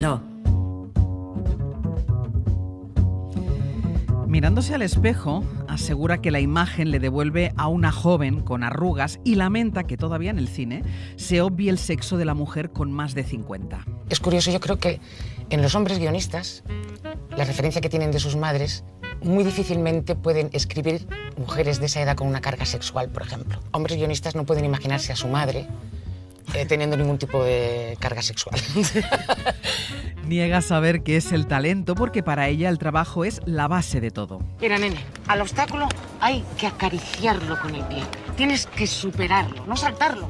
No. Mirándose al espejo, asegura que la imagen le devuelve a una joven con arrugas y lamenta que todavía en el cine se obvie el sexo de la mujer con más de 50. Es curioso, yo creo que en los hombres guionistas, la referencia que tienen de sus madres, muy difícilmente pueden escribir mujeres de esa edad con una carga sexual, por ejemplo. Hombres guionistas no pueden imaginarse a su madre eh, teniendo ningún tipo de carga sexual. Niega saber qué es el talento porque para ella el trabajo es la base de todo. Mira, nene, al obstáculo hay que acariciarlo con el pie. Tienes que superarlo, no saltarlo.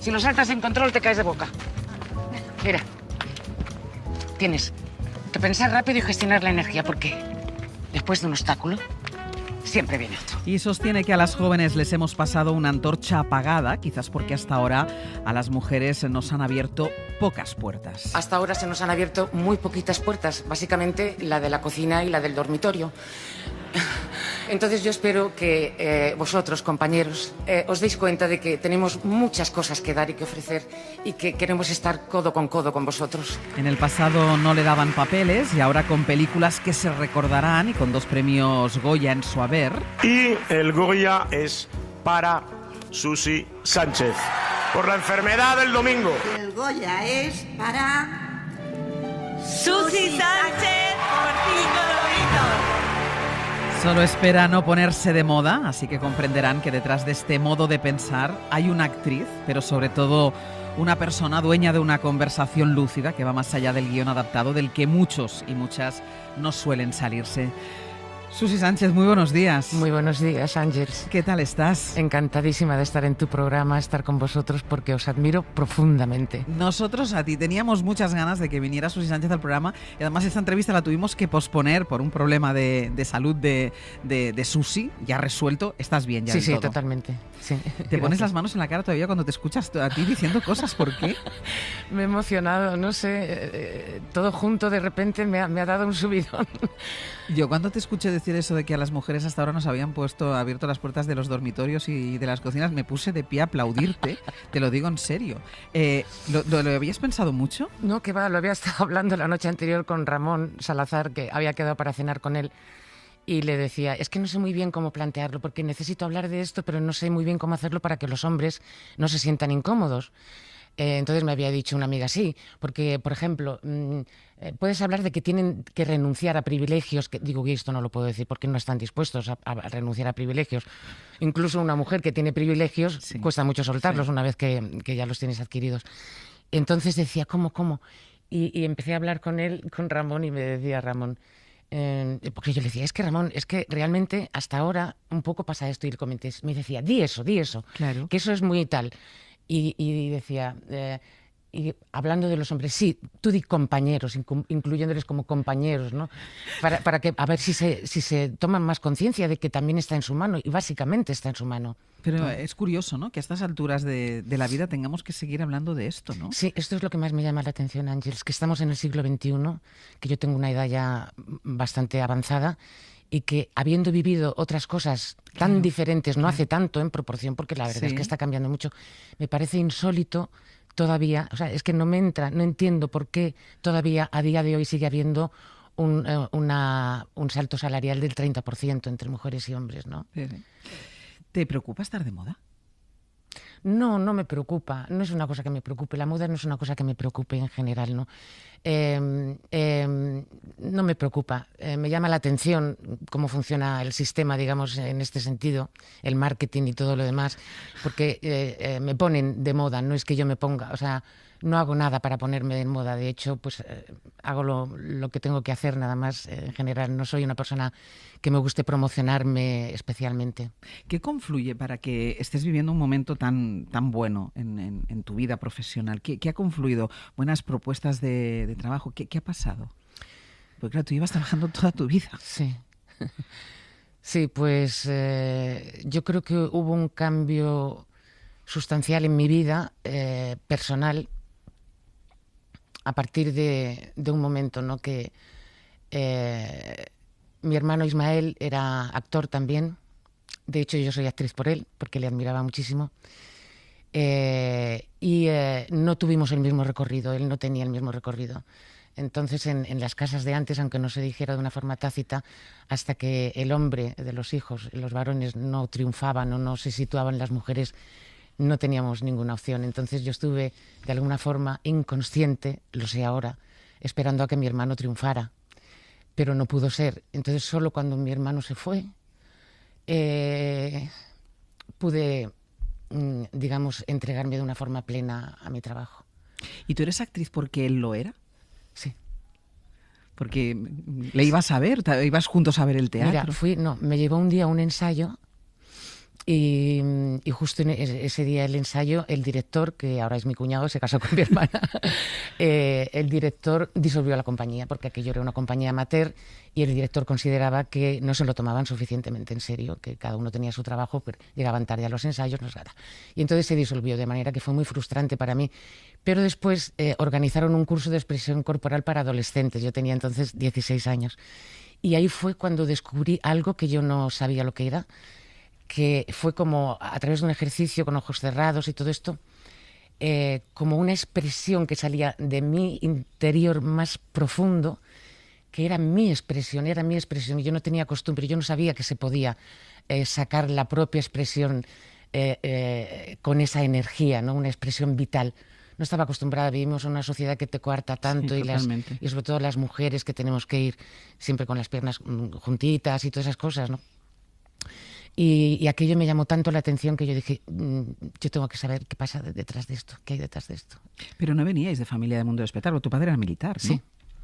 Si lo saltas en control te caes de boca. Mira, tienes que pensar rápido y gestionar la energía porque después de un obstáculo siempre bien otro. Y sostiene que a las jóvenes les hemos pasado una antorcha apagada, quizás porque hasta ahora a las mujeres se nos han abierto pocas puertas. Hasta ahora se nos han abierto muy poquitas puertas, básicamente la de la cocina y la del dormitorio. Entonces yo espero que eh, vosotros, compañeros, eh, os deis cuenta de que tenemos muchas cosas que dar y que ofrecer y que queremos estar codo con codo con vosotros. En el pasado no le daban papeles y ahora con películas que se recordarán y con dos premios Goya en su haber. Y el Goya es para Susi Sánchez por la enfermedad del domingo. El Goya es para Susi Sánchez. Solo espera no ponerse de moda, así que comprenderán que detrás de este modo de pensar hay una actriz, pero sobre todo una persona dueña de una conversación lúcida que va más allá del guión adaptado del que muchos y muchas no suelen salirse. Susi Sánchez, muy buenos días. Muy buenos días, Ángels. ¿Qué tal estás? Encantadísima de estar en tu programa, estar con vosotros, porque os admiro profundamente. Nosotros a ti teníamos muchas ganas de que viniera Susi Sánchez al programa y además esta entrevista la tuvimos que posponer por un problema de, salud de, Susi, ya resuelto. Estás bien ya. Sí, sí, totalmente. Sí. Te pones las manos en la cara todavía cuando te escuchas a ti diciendo cosas, ¿por qué? me he emocionado, no sé, eh, eh, todo junto de repente me ha, dado un subidón. Yo cuando te escuché decir eso de que a las mujeres hasta ahora nos habían puesto abierto las puertas de los dormitorios y de las cocinas, me puse de pie a aplaudirte, te lo digo en serio. Eh, ¿lo, lo, habías pensado mucho? No, que va, lo había estado hablando la noche anterior con Ramón Salazar, que había quedado para cenar con él. Y le decía, es que no sé muy bien cómo plantearlo, porque necesito hablar de esto, pero no sé muy bien cómo hacerlo para que los hombres no se sientan incómodos. Eh, entonces me había dicho una amiga, sí, porque, por ejemplo, mm, eh, puedes hablar de que tienen que renunciar a privilegios, que digo que esto no lo puedo decir porque no están dispuestos a, renunciar a privilegios. Incluso una mujer que tiene privilegios cuesta mucho soltarlos una vez que, ya los tienes adquiridos. Entonces decía, ¿cómo, cómo? Y, empecé a hablar con él, con Ramón, y me decía Ramón, em, porque yo le decía, es que Ramón, es que realmente hasta ahora un poco pasa esto y comenté, me decía, di eso, di eso, que eso es muy tal y, decía, eh, y hablando de los hombres, sí, tú di compañeros, incluyéndoles como compañeros, ¿no? Para, para que, a ver si se, si se toman más conciencia de que también está en su mano y básicamente está en su mano. Pero es curioso, ¿no? Que a estas alturas de, la vida tengamos que seguir hablando de esto, ¿no? Sí, esto es lo que más me llama la atención, Ángeles, que estamos en el siglo XXI, que yo tengo una edad ya bastante avanzada y que habiendo vivido otras cosas tan diferentes no hace tanto en proporción, porque la verdad es que está cambiando mucho, me parece insólito todavía, o sea, es que no me entra, no entiendo por qué todavía a día de hoy sigue habiendo un, eh, salto salarial del 30% entre mujeres y hombres, ¿no? ¿Te preocupa estar de moda? No, no me preocupa, no es una cosa que me preocupe, la moda no es una cosa que me preocupe en general, no. Em, em, no me preocupa, eh, me llama la atención cómo funciona el sistema, digamos, en este sentido, el marketing y todo lo demás, porque eh, eh, me ponen de moda, no es que yo me ponga, o sea, no hago nada para ponerme de moda. De hecho, pues eh, hago lo, que tengo que hacer nada más. Eh, en general, no soy una persona que me guste promocionarme especialmente. ¿Qué confluye para que estés viviendo un momento tan, tan bueno en, tu vida profesional? ¿Qué, ha confluido? ¿Buenas propuestas de, trabajo? ¿Qué, ha pasado? Porque claro, tú ibas trabajando toda tu vida. Sí. Sí, pues eh, yo creo que hubo un cambio sustancial en mi vida personal a partir de, un momento, ¿no? Que eh, mi hermano Ismael era actor también. De hecho, yo soy actriz por él, porque le admiraba muchísimo. Eh, y eh, no tuvimos el mismo recorrido, él no tenía el mismo recorrido. Entonces, en, en, las casas de antes, aunque no se dijera de una forma tácita, hasta que el hombre de los hijos, los varones, no triunfaban o no se situaban las mujeres no teníamos ninguna opción. Entonces yo estuve, de alguna forma, inconsciente, lo sé ahora, esperando a que mi hermano triunfara, pero no pudo ser. Entonces solo cuando mi hermano se fue, eh, pude, mm, digamos, entregarme de una forma plena a mi trabajo. ¿Y tú eres actriz porque él lo era? Sí. Porque le ibas a ver, ibas juntos a ver el teatro. Mira, fui, no, me llevó un día un ensayo y, justo en e-, ese día del ensayo, el director, que ahora es mi cuñado, se casó con mi hermana, eh, el director disolvió la compañía, porque aquello era una compañía amateur y el director consideraba que no se lo tomaban suficientemente en serio, que cada uno tenía su trabajo, pero llegaban tarde a los ensayos, no nada. Y entonces se disolvió, de manera que fue muy frustrante para mí. Pero después eh, organizaron un curso de expresión corporal para adolescentes, yo tenía entonces 16 años. Y ahí fue cuando descubrí algo que yo no sabía lo que era que fue como a través de un ejercicio con ojos cerrados y todo esto, eh, como una expresión que salía de mi interior más profundo, que era mi expresión, era mi expresión, yo no tenía costumbre, yo no sabía que se podía eh, sacar la propia expresión eh, con esa energía, ¿no? una expresión vital. No estaba acostumbrada, vivimos en una sociedad que te coarta tanto y, y sobre todo las mujeres que tenemos que ir siempre con las piernas mm, juntitas y todas esas cosas, ¿no? Y, aquello me llamó tanto la atención que yo dije, mm, yo tengo que saber qué pasa detrás de esto, qué hay detrás de esto. Pero no veníais de familia del mundo de espectáculo, tu padre era militar, Sí.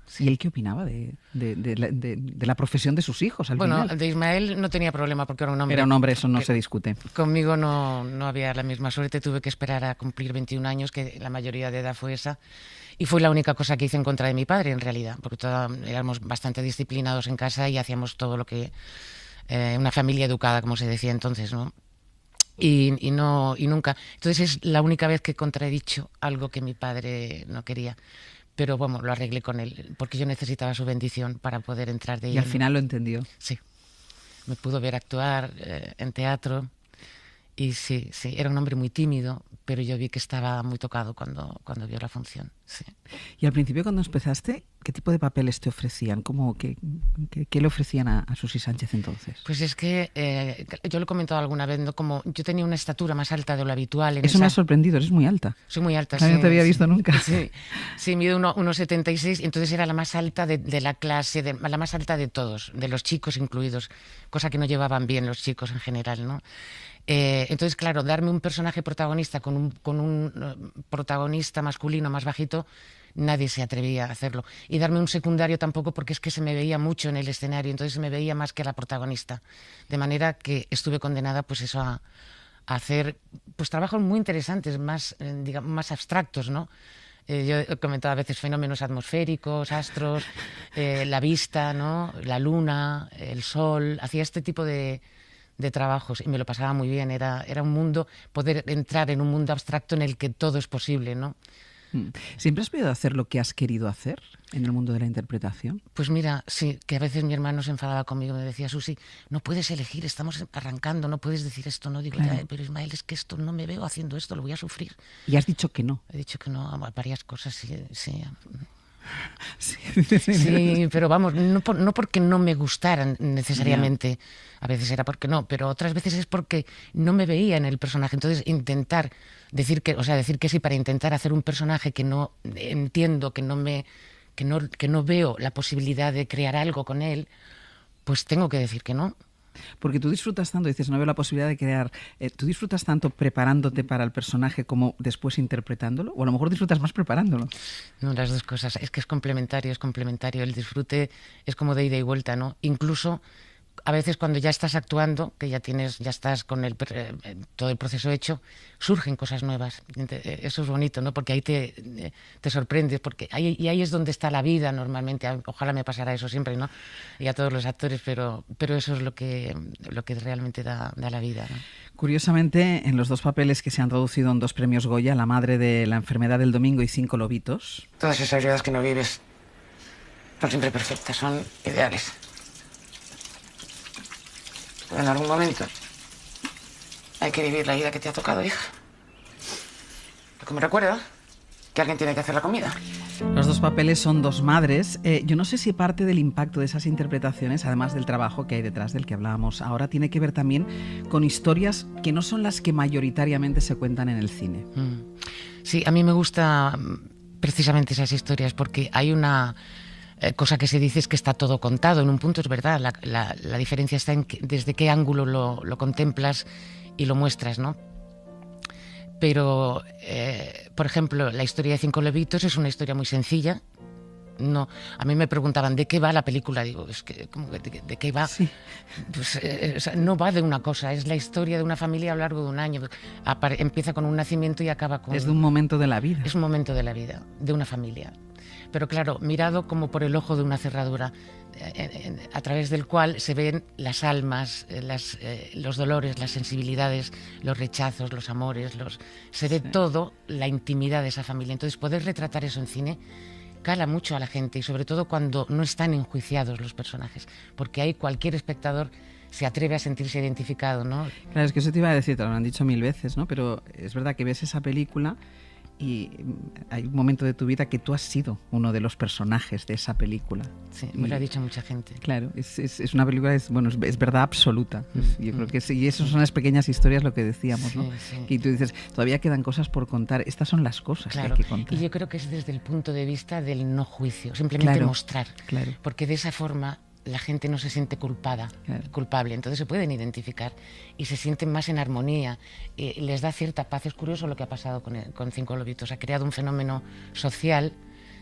Sí. ¿Y él qué opinaba de, de, la, profesión de sus hijos? Al bueno, de Ismael no tenía problema porque era un hombre. Era un hombre, eso no se discute. Conmigo no, no había la misma suerte, tuve que esperar a cumplir 21 años, que la mayoría de edad fue esa. Y fue la única cosa que hice en contra de mi padre, en realidad, porque éramos bastante disciplinados en casa y hacíamos todo lo que eh, una familia educada, como se decía entonces, ¿no? Y, no y nunca. Entonces es la única vez que he contradicho algo que mi padre no quería. Pero bueno, lo arreglé con él, porque yo necesitaba su bendición para poder entrar de Y al final lo entendió. Sí. Me pudo ver actuar eh, en teatro. Y sí, sí, era un hombre muy tímido, pero yo vi que estaba muy tocado cuando, cuando vio la función. Sí. Y al principio, cuando empezaste, ¿Qué tipo de papeles te ofrecían? ¿Cómo, qué, qué, le ofrecían a, Susy Sánchez entonces? Pues es que eh, yo lo he comentado alguna vez, como yo tenía una estatura más alta de lo habitual. En Eso me ha sorprendido, eres muy alta. Soy muy alta, sí, No te había visto nunca. Sí, sí mido 1,76, entonces era la más alta de, la clase, de, la más alta de todos, de los chicos incluidos, cosa que no llevaban bien los chicos en general, ¿no? Eh, entonces, claro, darme un personaje protagonista con con un eh, protagonista masculino más bajito nadie se atrevía a hacerlo. Y darme un secundario tampoco porque es que se me veía mucho en el escenario, entonces me veía más que a la protagonista. De manera que estuve condenada pues eso a, hacer pues trabajos muy interesantes, más, eh, digamos, más abstractos, ¿no? Eh, yo he comentado a veces fenómenos atmosféricos, astros, eh, la vista, ¿no? la luna, el sol. Hacía este tipo de, de trabajos y me lo pasaba muy bien. Era, era un mundo, poder entrar en un mundo abstracto en el que todo es posible, ¿no? Mm. ¿Siempre has podido hacer lo que has querido hacer en el mundo de la interpretación? Pues mira, sí, que a veces mi hermano se enfadaba conmigo, me decía, Susi, no puedes elegir, estamos arrancando, no puedes decir esto, no digo, pero Ismael, es que esto no me veo haciendo esto, lo voy a sufrir. Y has dicho que no. He dicho que no a varias cosas, sí. Sí, pero vamos, no, no, porque no me gustara necesariamente, a veces era porque no, pero otras veces es porque no me veía en el personaje. Entonces intentar decir que, o sea, decir que sí para intentar hacer un personaje que no entiendo, que no me, que no, que no veo la posibilidad de crear algo con él, pues tengo que decir que no. Porque tú disfrutas tanto, dices, no veo la posibilidad de crear. Eh, ¿Tú disfrutas tanto preparándote para el personaje como después interpretándolo? O a lo mejor disfrutas más preparándolo. No, las dos cosas. Es que es complementario, es complementario. El disfrute es como de ida y vuelta, ¿no? Incluso a veces cuando ya estás actuando, que ya tienes, ya estás con eh, todo el proceso hecho, surgen cosas nuevas. Eh, eso es bonito, ¿no? Porque ahí eh, te, sorprendes, porque ahí, y ahí es donde está la vida normalmente. Ojalá me pasara eso siempre, ¿no? Y a todos los actores, pero, pero eso es lo que, lo que realmente da, la vida. Curiosamente, en los dos papeles que se han traducido en dos premios Goya, La madre de la enfermedad del domingo y Cinco lobitos. Todas esas vidas que no vives son siempre perfectas, son ideales en algún momento hay que vivir la vida que te ha tocado, hija. Lo me recuerda que alguien tiene que hacer la comida. Los dos papeles son dos madres. Eh, yo no sé si parte del impacto de esas interpretaciones, además del trabajo que hay detrás del que hablábamos ahora, tiene que ver también con historias que no son las que mayoritariamente se cuentan en el cine. Mm. Sí, a mí me gustan mm, precisamente esas historias porque hay una eh, cosa que se dice es que está todo contado. En un punto es verdad, la, la, diferencia está en desde qué ángulo lo, lo, contemplas y lo muestras, ¿no? Pero, eh, por ejemplo, la historia de Cinco Levitos es una historia muy sencilla. No, a mí me preguntaban de qué va la película. Digo, es que, de, qué va? Pues, eh, no va de una cosa, es la historia de una familia a lo largo de un año. empieza con un nacimiento y acaba con. Es de un momento de la vida. Es un momento de la vida, de una familia pero claro, mirado como por el ojo de una cerradura, eh, eh, a través del cual se ven las almas, eh, las, los dolores, las sensibilidades, los rechazos, los amores, los, se ve todo la intimidad de esa familia. Entonces, poder retratar eso en cine cala mucho a la gente y sobre todo cuando no están enjuiciados los personajes, porque ahí cualquier espectador se atreve a sentirse identificado, ¿no? Claro, es que eso te iba a decir, te lo han dicho mil veces, ¿no? Pero es verdad que ves esa película y hay un momento de tu vida que tú has sido uno de los personajes de esa película. Sí, me lo ha dicho mucha gente. Claro, es, es, una película, es, bueno, es, verdad absoluta. Mm, yo mm. creo que sí, y esas son las pequeñas historias lo que decíamos, ¿no? Y tú dices, todavía quedan cosas por contar, estas son las cosas que hay que contar. Y yo creo que es desde el punto de vista del no juicio, simplemente claro, mostrar. Claro. Porque de esa forma la gente no se siente culpada, culpable, entonces se pueden identificar y se sienten más en armonía, y les da cierta paz. Es curioso lo que ha pasado con, con Cinco Lobitos, ha creado un fenómeno social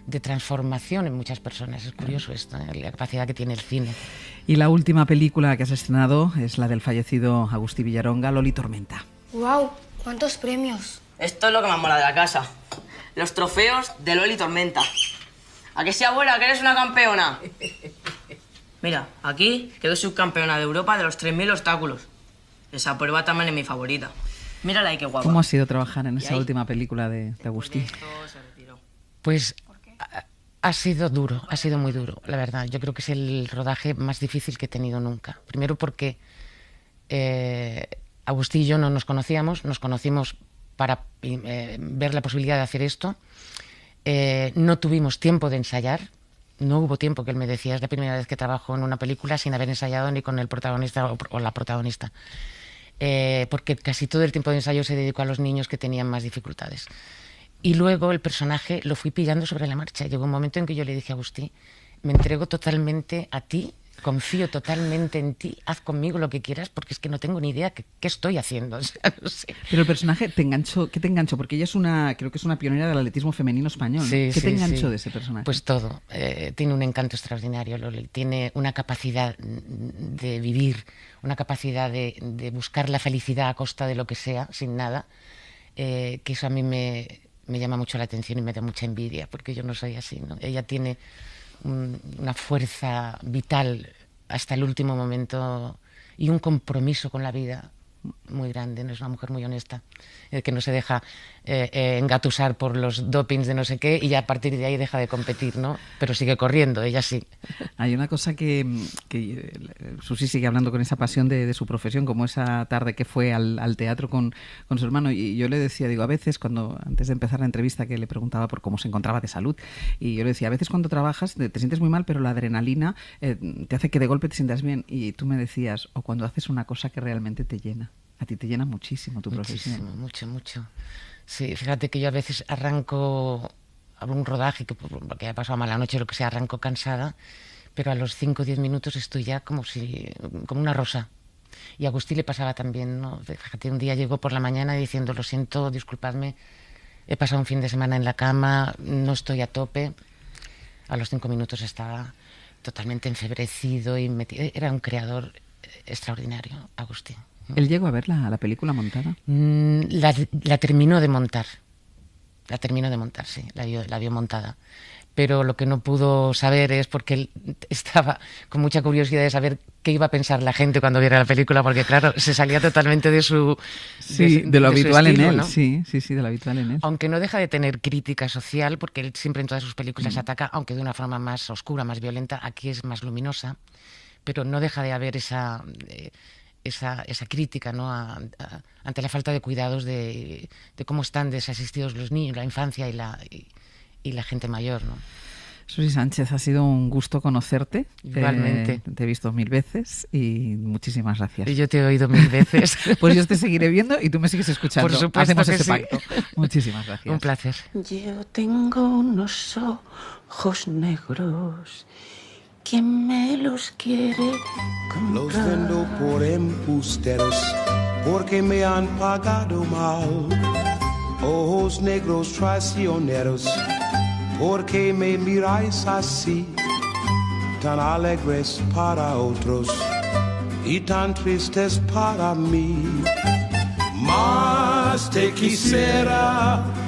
de transformación en muchas personas. Es curioso esto, ¿eh? la capacidad que tiene el cine. Y la última película que has estrenado es la del fallecido Agustín Villaronga, Loli Tormenta. ¡Wow! ¿Cuántos premios? Esto es lo que más mola de la casa. Los trofeos de Loli Tormenta. ¿A que sea abuela, que eres una campeona? Mira, aquí quedó subcampeona de Europa de los 3.000 obstáculos. Esa prueba también es mi favorita. Mírala y qué guapo. ¿Cómo ha sido trabajar en esa última película de, Agustín? Pues ha sido duro, ha sido muy duro, la verdad. Yo creo que es el rodaje más difícil que he tenido nunca. Primero porque eh, Agustín y yo no nos conocíamos, nos conocimos para eh, ver la posibilidad de hacer esto. Eh, no tuvimos tiempo de ensayar, no hubo tiempo que él me decía, es la primera vez que trabajo en una película sin haber ensayado ni con el protagonista o, la protagonista. Eh, porque casi todo el tiempo de ensayo se dedicó a los niños que tenían más dificultades. Y luego el personaje lo fui pillando sobre la marcha. Llegó un momento en que yo le dije a me entrego totalmente a ti, confío totalmente en ti, haz conmigo lo que quieras, porque es que no tengo ni idea qué, estoy haciendo. Pero el personaje te enganchó, ¿qué te enganchó? Porque ella es una, creo que es una pionera del atletismo femenino español. ¿Qué te enganchó de ese personaje? Pues todo. Eh, tiene un encanto extraordinario, Loli. Tiene una capacidad de vivir, una capacidad de, buscar la felicidad a costa de lo que sea, sin nada. Eh, que eso a mí me, me llama mucho la atención y me da mucha envidia, porque yo no soy así, ¿no? Ella tiene una fuerza vital hasta el último momento y un compromiso con la vida muy grande, no es una mujer muy honesta, eh, que no se deja eh, eh, engatusar por los dopings de no sé qué y ya a partir de ahí deja de competir, ¿no? Pero sigue corriendo, ella sí. Hay una cosa que, eh, Susi sigue hablando con esa pasión de, su profesión, como esa tarde que fue al, teatro con, su hermano y yo le decía, digo, a veces cuando, antes de empezar la entrevista que le preguntaba por cómo se encontraba de salud, y yo le decía, a veces cuando trabajas te sientes muy mal, pero la adrenalina te hace que de golpe te sientas bien y tú me decías, o cuando haces una cosa que realmente te llena. A ti te llena muchísimo tu muchísimo, Mucho, mucho. Sí, fíjate que yo a veces arranco un rodaje que, que haya pasado mala noche, lo que sea, arranco cansada, pero a los 5 o 10 minutos estoy ya como, si, como una rosa. Y a Agustín le pasaba también, ¿no? Fíjate, un día llegó por la mañana diciendo, lo siento, disculpadme, he pasado un fin de semana en la cama, no estoy a tope. A los cinco minutos estaba totalmente enfebrecido y Era un creador eh, extraordinario, Agustín. ¿Él llegó a ver la, la película montada? Mm, la, terminó de montar. La terminó de montar, sí, la vio, la vio montada. Pero lo que no pudo saber es porque él estaba con mucha curiosidad de saber qué iba a pensar la gente cuando viera la película, porque claro, se salía totalmente de su... Sí, de, lo habitual en él, sí, sí, sí, de lo habitual en él. Aunque no deja de tener crítica social, porque él siempre en todas sus películas ataca, aunque de una forma más oscura, más violenta, aquí es más luminosa, pero no deja de haber esa... Eh, esa, crítica ¿no? ante la falta de cuidados de, cómo están desasistidos los niños, la infancia y la, la gente mayor. ¿no? Susi Sánchez, ha sido un gusto conocerte. Igualmente. Eh, te he visto mil veces y muchísimas gracias. Y Yo te he oído mil veces. pues yo te seguiré viendo y tú me sigues escuchando. Por supuesto Hacemos ese pacto. Muchísimas gracias. Un placer. Yo tengo unos ojos negros que me los quiere Los vendo por embusteros porque me han pagado mal. Ojos negros traicioneros, porque me miráis así, tan alegres para otros y tan tristes para mí. Más te quisiera